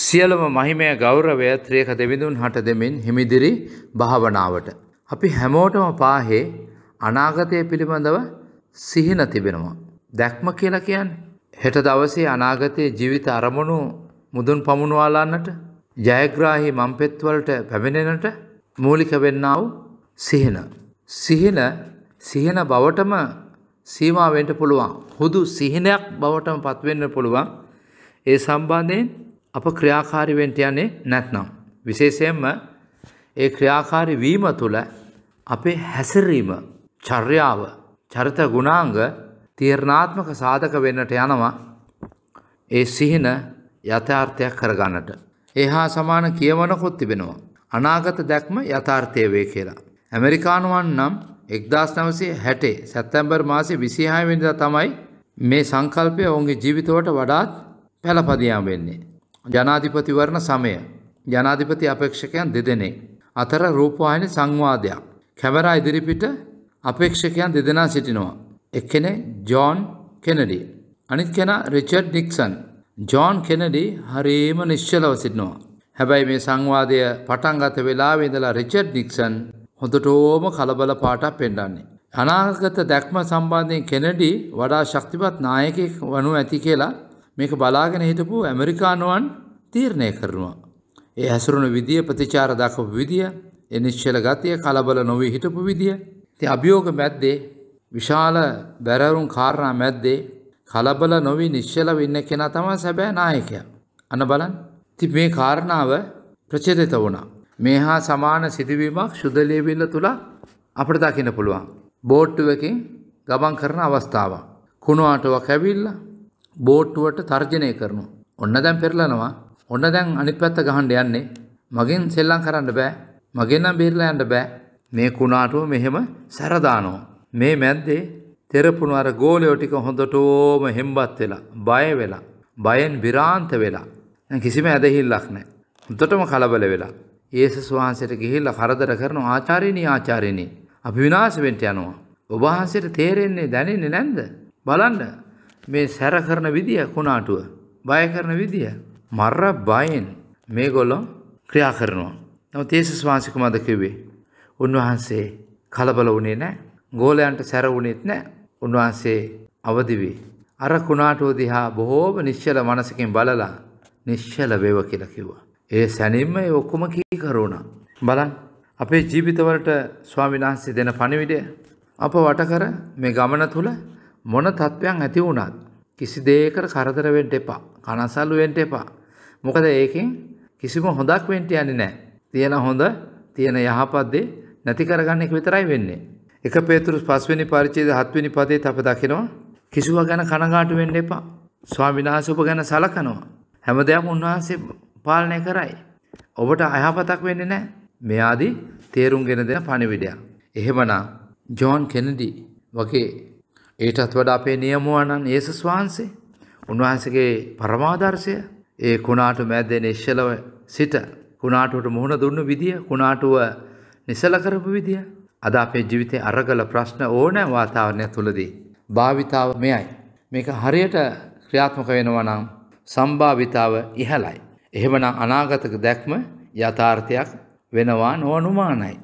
සියලම මහිමය ගෞරවය ත්‍රේක දෙවිඳුන් හට දෙමින් හිමිදිරි භාවනාවට. අපි හැමෝටම පාහේ අනාගතය පිළිබඳව සිහින තිබෙනවා. දැක්ම කියලා කියන්. හෙට දවසේ අනාගතයේ ජීවිත අරමුණු මුදුන් පමුණවාලන්නට ජයග්‍රාහි මම්පෙත්වලට පැමිණෙනට මූලික වෙන්නාව සිහින. සිහින සිහින බවටම සීමාවෙන්ට පුළුවන්. හුදු සිහිනයක් බවටම පත්වෙන්න පුළුවන්. ඒ සම්බන්ධයෙන් අප ක්‍රියාකාරිවෙන්ට යන්නේ නැත්නම්. විශේෂයෙන්ම ඒ ක්‍රියාකාරි වීම තුළ අපේ හැසිරීම චර්යාව චරිත ගුණාංග තීරණාත්මක සාධක වෙන්නට යනවා ඒ සිහින යථාර්ථයක් කරගන්නට. ඒ හා සමාන කියවනකොත් තිබෙනවා. අනාගත දැක්ම යථාර්ථය වේ කියලා. ඇමරිකානුවන් නම් එක්දස් නවසේ හැටේ සැත්තැම්බර් මාසේ විසිහායවෙනිද තමයි මේ සංකල්පය ඔවුන්ගේ ජීවිතවට වඩාත් පැලපදියම් වෙන්නේ. ජනාධිපතිවරණ සමය ජනාධිපති අපේක්ෂකයන් දෙදෙනේ. අතර රූපවාහිනි සංවාදයක්. කැමරා ඉදිරිපිට අපේක්ෂකයන් දෙදෙනා සිටිනවා. එක්කෙනෙ ජෝන් කෙනඩි. අනිත් කෙන රිචඩ් ඩික්සන්. ජෝන් කෙනඩි හරීම නිශ්චලව සිටිනවා. හැබැයි මේ සංවාදය පටන්ගත වෙලාවේ ඉඳලා රිචඩ් නික්සන් හොඳටෝම කලබල පාටක් පෙන්ඩන්නේ. අනාගත දැක්ම සම්බන්ධයෙන් කෙනඩි වඩා ශක්තිපත් නායකෙක් වනු ඇති කියලා මේක බලාගෙන හිටපු ඇමරිකානුවන් තීරණය කරනවා. ඒ හැසුරුණු විදිිය ප්‍රතිචාර දකපු විදිිය එනිශ්චල ගතිය කලබල නොවී හිටපු විදිිය. ති අභියෝග මැද්දේ විශාල බැරවරුන් කාරණා මැද්දේ කලබල නොවී නිශ්චලව ඉන්න කෙන තමා සැබෑ නායකය. අන බලන් ති මේ කාරණාව ප්‍රචරිත වුණා. මේ හා සමාන සිදුවීමක් ශුදලේවිල්ල තුළ අපට දකින පුළුවන්. බෝට්ටුවකින් ගමන් කරන අවස්ථාව. කුණු අටුවක් ඇවිල්ලා බෝට්ටුවට තර්ජනය කරනු. ඔන්න දැන් පෙරලනවා ඔන්න දැන් අනිත් පැත්ත ගහන්ඩ යන්නේ මගෙන් සෙල්ලම් කරන්න බෑ මගෙන්නම් බේරලා යන්න බෑ මේ කුණාටුව මෙහෙම සැරදානෝ. මේ මැද්දේ තෙරපුුණු අර ගෝලයෝ ටික හොඳටෝම හෙම්බත් වෙලා බය වෙලා බයෙන් විරාන්ත වෙලා කිසිම ඇදහිල්ලක් නෑ. හොඳටම කලබල වෙලා. ඒසුස් වහන්සේට ගිහිල්ලා කරදර කරන ආචාරිණී ආචාරිණී අපි විනාශ වෙන්න යනවා. ඔබ වහන්සේට තේරෙන්නේ දැනෙන්නේ නැන්ද? බලන්න මේ සැර කරන විදිය කුණාටුව බය කරන විදිය මර බයෙන් මේගොල්ලෝ ක්‍රියා කරනවා. නමුත් තේසස් වාංශිකමද කිව්වේ උන්වහන්සේ කලබල වුණේ නැහැ. ගෝලයන්ට සැර වුණෙත් නැහැ. උන්වහන්සේ අවදි වී අර කුණාටුව දිහා බොහෝම නිශ්චල මනසකින් බලලා නිශ්චල වේව කියලා කිව්වා. ඒ සැනින්ම ඒ ඔක්කොම කීකරුණා. බලන්න අපේ ජීවිතවලට ස්වාමීන් වහන්සේ දෙන පණිවිඩය අප වටකර මේ ගමන තුල මොන තත්ත්වයන් ඇති වුණත් කිසි දෙයකට කරදර වෙන්න එපා. කනසල්ලු වෙන්න එපා. මොකද ඒකෙන් කිසිම හොඳක් වෙන්න යන්නේ නැහැ. තියෙන හොඳ තියෙන යහපත් දේ නැති කරගන්න එක විතරයි වෙන්නේ. එක පේතුරුස් 5 වෙනි පරිච්ඡේද 7 වෙනි පදේත් අප දකිනවා කිසිව ගැන කනගාටු වෙන්න එපා. ස්වාමීන් වහන්සේ ඔබ ගැන සලකනවා. හැම දෙයක්ම උන්වහන්සේ පාලනය කරයි. ඔබට අයහපතක් වෙන්නේ නැහැ. මේ ආදී තේරුම්ගෙන දෙන පණිවිඩයක්. එහෙමනම් ජෝන් කෙනඩි වගේ ඒටත් වඩා අපේ නියමුවනන් ඒසුස් වහන්සේ උන්වහන්සගේ පරමාදර්ශය ඒ කුණාටු මැද්දෙන ඉශ්ෂලව සිට කුණාටුවට මුහුණ දුන්න විදිිය කුණාටුව නිසල කරපු විදිිය අද අපේ ජීවිතය අරගල ප්‍රශ්න ඕනෑ වාතාවරණය තුළදී. භාවිතාව මෙයයි. මේක හරියට ක්‍රියාත්මක වෙනවනම් සම්භාවිතාව ඉහලයි. එහෙමනම් අනාගතක දැක්ම යථාර්ථයක් වෙනවා නොවනුමානයි.